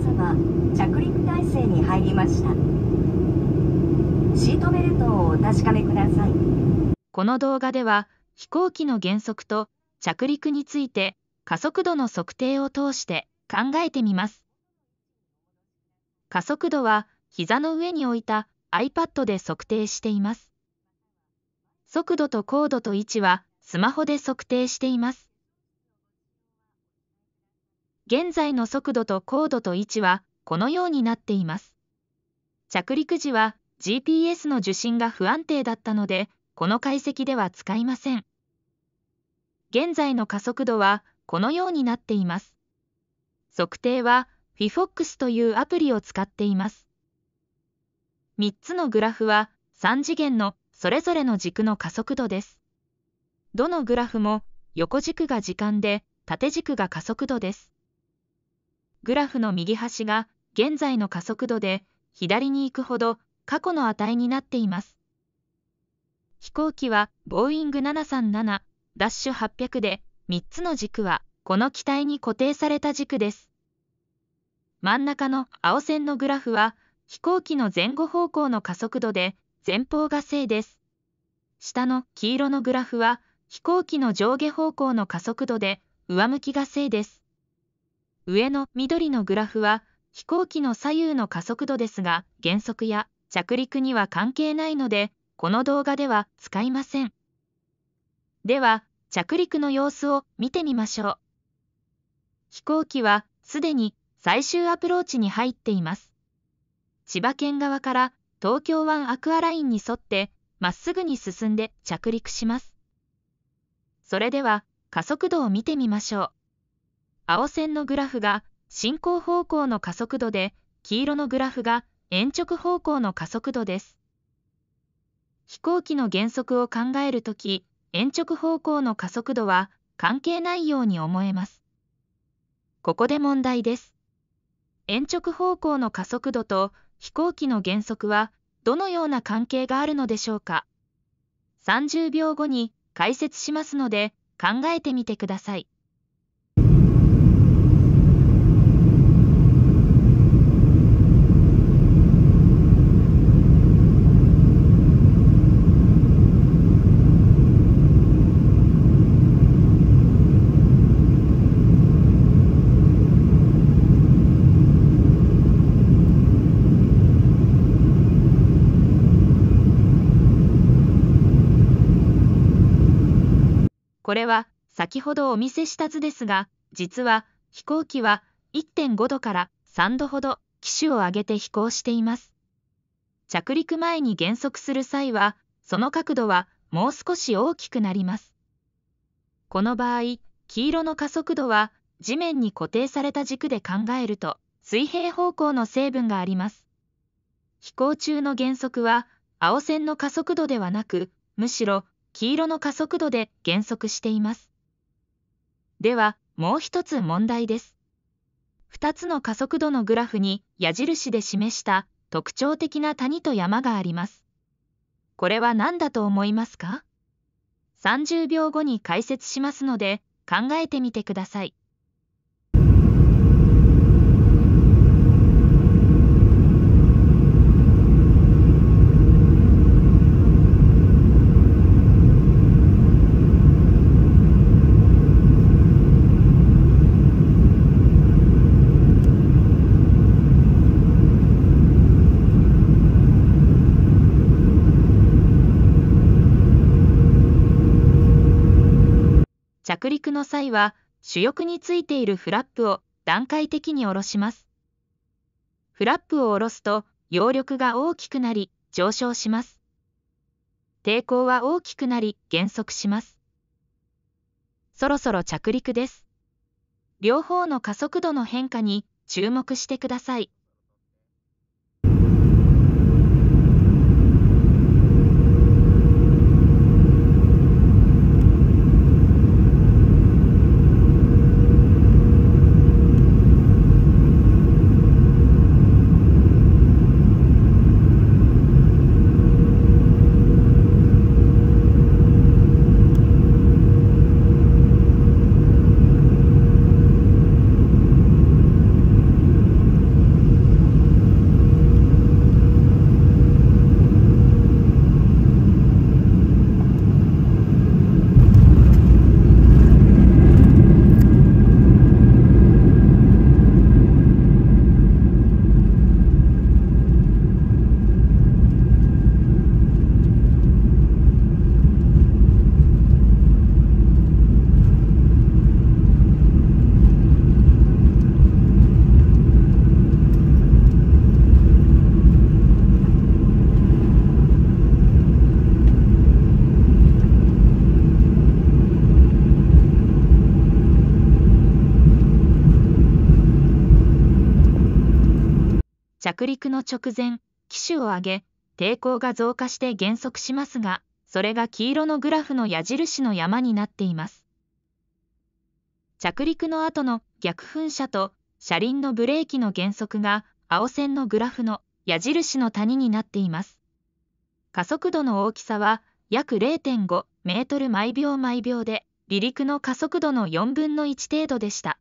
様着陸態勢に入りましたシートベルトをお確かめくださいこの動画では飛行機の減速と着陸について加速度の測定を通して考えてみます加速度は膝の上に置いた iPad で測定しています速度と高度と位置はスマホで測定しています現在の速度と高度と位置はこのようになっています。着陸時は GPS の受信が不安定だったので、この解析では使いません。現在の加速度はこのようになっています。測定は FIFOX というアプリを使っています。3つのグラフは3次元のそれぞれの軸の加速度です。どのグラフも横軸が時間で縦軸が加速度です。グラフの右端が現在の加速度で、左に行くほど過去の値になっています。飛行機はボーイング737-800で、3つの軸はこの機体に固定された軸です。真ん中の青線のグラフは、飛行機の前後方向の加速度で、前方が正です。下の黄色のグラフは、飛行機の上下方向の加速度で、上向きが正です。上の緑のグラフは飛行機の左右の加速度ですが減速や着陸には関係ないのでこの動画では使いませんでは着陸の様子を見てみましょう飛行機はすでに最終アプローチに入っています千葉県側から東京湾アクアラインに沿ってまっすぐに進んで着陸しますそれでは加速度を見てみましょう青線のグラフが進行方向の加速度で、黄色のグラフが延直方向の加速度です。飛行機の減速を考えるとき、延直方向の加速度は関係ないように思えます。ここで問題です。延直方向の加速度と飛行機の減速はどのような関係があるのでしょうか30秒後に解説しますので考えてみてください。これは先ほどお見せした図ですが、実は飛行機は1.5度から3度ほど機種を上げて飛行しています。着陸前に減速する際は、その角度はもう少し大きくなります。この場合、黄色の加速度は地面に固定された軸で考えると水平方向の成分があります。飛行中の減速は青線の加速度ではなく、むしろ黄色の加速度で減速しています。では、もう一つ問題です。2つの加速度のグラフに矢印で示した特徴的な谷と山があります。これは何だと思いますか ?30 秒後に解説しますので考えてみてください。着陸の際は主翼についているフラップを段階的に下ろします。フラップを下ろすと揚力が大きくなり上昇します。抵抗は大きくなり減速します。そろそろ着陸です。両方の加速度の変化に注目してください。着陸の直前、機種を上げ、抵抗が増加して減速しますが、それが黄色のグラフの矢印の山になっています。着陸の後の逆噴射と車輪のブレーキの減速が青線のグラフの矢印の谷になっています。加速度の大きさは約0.5メートル毎秒毎秒で離陸の加速度の4分の1程度でした。